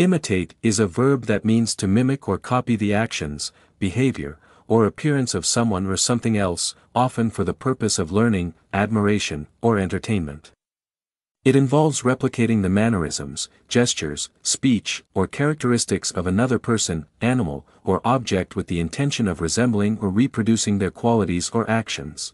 Imitate is a verb that means to mimic or copy the actions, behavior, or appearance of someone or something else, often for the purpose of learning, admiration, or entertainment. It involves replicating the mannerisms, gestures, speech, or characteristics of another person, animal, or object with the intention of resembling or reproducing their qualities or actions.